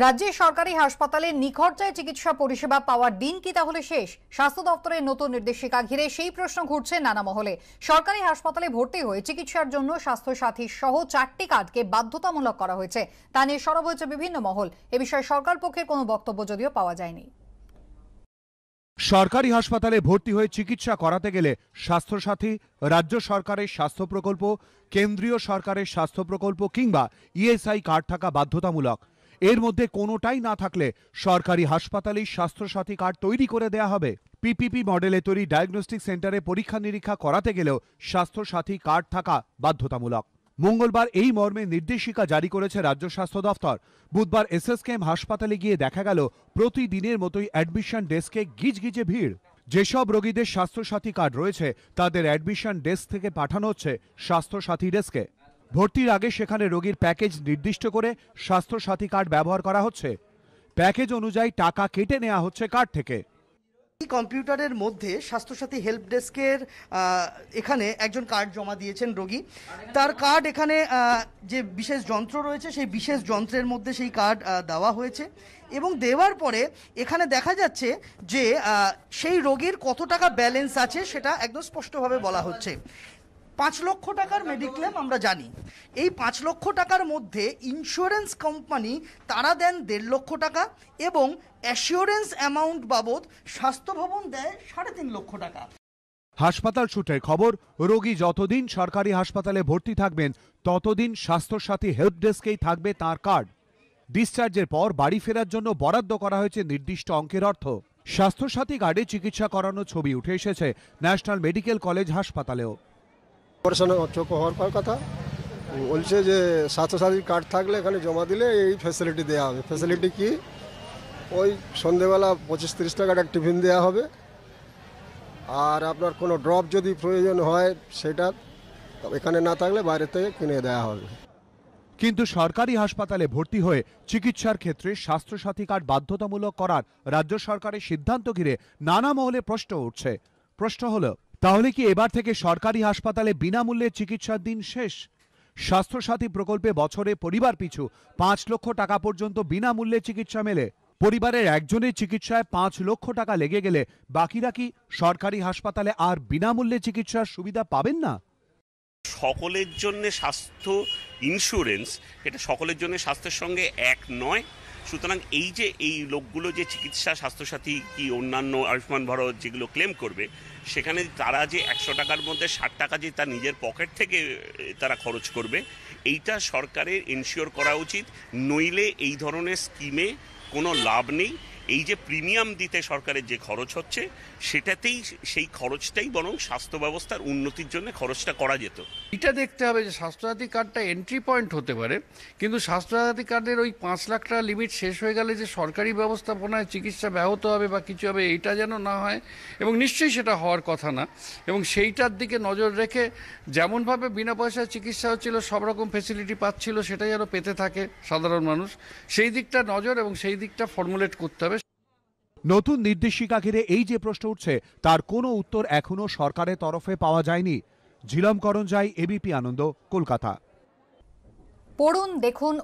রাজ্যে সরকারি হাসপাতালে নিখরচায় চিকিৎসা পরিষেবা পাওয়ার দিন কি তাহলে শেষ স্বাস্থ্য দপ্তরের নতুন নির্দেশিকা ঘিরে সেই প্রশ্ন ঘুরছে নানা মহলে সরকারি হাসপাতালে ভর্তি হয়ে চিকিৎসার জন্য স্বাস্থ্যসাথী সহ চারটি কার্ডকে বাধ্যতামূলক করা হয়েছে তা নিয়ে সরব হয়েছে বিভিন্ন মহল এ বিষয়ে সরকার পক্ষে কোনো বক্তব্য যদিও পাওয়া যায়নি সরকারি হাসপাতালে ভর্তি হয়ে চিকিৎসা করাতে গেলে স্বাস্থ্যসাথী রাজ্য সরকারের স্বাস্থ্য প্রকল্প কেন্দ্রীয় সরকারের স্বাস্থ্য প্রকল্প কিংবা ইএসআই কার্ড থাকা বাধ্যতামূলক এর মধ্যে কোনোটাই না থাকলে সরকারি হাসপাতালেই স্বাস্থ্যসাথী কার্ড তৈরি করে দেয়া হবে পিপিপি মডেলে তৈরি ডায়াগনস্টিক সেন্টারে পরীক্ষা নিরীক্ষা করাতে গেলেও স্বাস্থ্যসাথী কার্ড থাকা বাধ্যতামূলক মঙ্গলবার এই মর্মে নির্দেশিকা জারি করেছে রাজ্য স্বাস্থ্য দফতর বুধবার এসএসকেএম হাসপাতালে গিয়ে দেখা গেল প্রতিদিনের মতোই অ্যাডমিশন ডেস্কে গিজগিজে ভিড় যেসব রোগীদের স্বাস্থ্যসাথী কার্ড রয়েছে তাদের অ্যাডমিশন ডেস্ক থেকে পাঠানো হচ্ছে স্বাস্থ্যসাথী ডেস্কে ভর্তির আগে সেখানে রোগীর প্যাকেজ নির্দিষ্ট করে স্বাস্থ্যসাথী কার্ড ব্যবহার করা হচ্ছে প্যাকেজ অনুযায়ী টাকা কেটে নেওয়া হচ্ছে কার্ড থেকে কম্পিউটারের মধ্যে স্বাস্থ্যসাথী হেল্প ডেস্কের এখানে একজন কার্ড জমা দিয়েছেন রোগী তার কার্ড এখানে যে বিশেষ যন্ত্র রয়েছে সেই বিশেষ যন্ত্রের মধ্যে সেই কার্ড দেওয়া হয়েছে এবং দেওয়ার পরে এখানে দেখা যাচ্ছে যে সেই রোগীর কত টাকা ব্যালেন্স আছে সেটা একদম স্পষ্টভাবে বলা হচ্ছে পাঁচ লক্ষ টাকার মেডিক্লেম আমরা জানি এই পাঁচ লক্ষ টাকার মধ্যে ইন্স্যুরেন্স কোম্পানি তারা দেন দেড় লক্ষ টাকা এবং অ্যাসিওরেন্স অ্যামাউন্ট বাবদ স্বাস্থ্য ভবন দেয় সাড়ে তিন লক্ষ টাকা হাসপাতাল সূত্রে খবর রোগী যতদিন সরকারি হাসপাতালে ভর্তি থাকবেন ততদিন স্বাস্থ্যসাথী হেল্প ডেস্কেই থাকবে তার কার্ড ডিসচার্জের পর বাড়ি ফেরার জন্য বরাদ্দ করা হয়েছে নির্দিষ্ট অঙ্কের অর্থ স্বাস্থ্যসাথী কার্ডে চিকিৎসা করানো ছবি উঠে এসেছে ন্যাশনাল মেডিকেল কলেজ হাসপাতালেও অপারেশন হওয়ার কথা বলছে যে স্বাস্থ্যসাথী কার্ড থাকলে এখানে জমা দিলে এই ফ্যাসিলিটি দেওয়া হবে ফ্যাসিলিটি কি ওই সন্ধেবেলা পঁচিশ তিরিশ টাকার এক টিফিন দেওয়া হবে আর আপনার কোনো ড্রপ যদি প্রয়োজন হয় সেটা এখানে না থাকলে বাইরে থেকে কিনে দেওয়া হবে কিন্তু সরকারি হাসপাতালে ভর্তি হয়ে চিকিৎসার ক্ষেত্রে স্বাস্থ্যসাথী কার্ড বাধ্যতামূলক করার রাজ্য সরকারের সিদ্ধান্ত ঘিরে নানা মহলে প্রশ্ন উঠছে প্রশ্ন হলো তাহলে কি এবার থেকে সরকারি হাসপাতালে বিনামূল্যে চিকিৎসার দিন শেষ স্বাস্থ্যসাথী প্রকল্পে বছরে পরিবার পিছু পাঁচ লক্ষ টাকা পর্যন্ত বিনামূল্যে চিকিৎসা মেলে পরিবারের একজনের চিকিৎসায় পাঁচ লক্ষ টাকা লেগে গেলে বাকিরা কি সরকারি হাসপাতালে আর বিনামূল্যে চিকিৎসার সুবিধা পাবেন না সকলের জন্য স্বাস্থ্য ইন্স্যুরেন্স এটা সকলের জন্য স্বাস্থ্যের সঙ্গে এক নয় সুতরাং এই যে এই লোকগুলো যে চিকিৎসা স্বাস্থ্যসাথী কি অন্যান্য আয়ুষ্মান ভারত যেগুলো ক্লেম করবে সেখানে তারা যে একশো টাকার মধ্যে ষাট টাকা যে তার নিজের পকেট থেকে তারা খরচ করবে এইটা সরকারের এনশিওর করা উচিত নইলে এই ধরনের স্কিমে কোনো লাভ নেই এই যে প্রিমিয়াম দিতে সরকারের যে খরচ হচ্ছে সেটাতেই সেই খরচটাই বরং স্বাস্থ্য ব্যবস্থার উন্নতির জন্য খরচটা করা যেত এটা দেখতে হবে যে স্বাস্থ্যসাথী কার্ডটা এন্ট্রি পয়েন্ট হতে পারে কিন্তু স্বাস্থ্যসাথী কার্ডের ওই পাঁচ লাখ টাকা লিমিট শেষ হয়ে গেলে যে সরকারি ব্যবস্থাপনায় চিকিৎসা ব্যাহত হবে বা কিছু হবে এটা যেন না হয় এবং নিশ্চয়ই সেটা হওয়ার কথা না এবং সেইটার দিকে নজর রেখে যেমনভাবে বিনা পয়সায় চিকিৎসা হচ্ছিল সব রকম ফেসিলিটি পাচ্ছিল সেটা যেন পেতে থাকে সাধারণ মানুষ সেই দিকটা নজর এবং সেই দিকটা ফর্মুলেট করতে হবে নতুন নির্দেশিকা ঘিরে এই যে প্রশ্ন উঠছে তার কোনো উত্তর এখনও সরকারের তরফে পাওয়া যায়নি ঝিলমকরণ যায় এবিপি আনন্দ কলকাতা পড়ুন দেখুন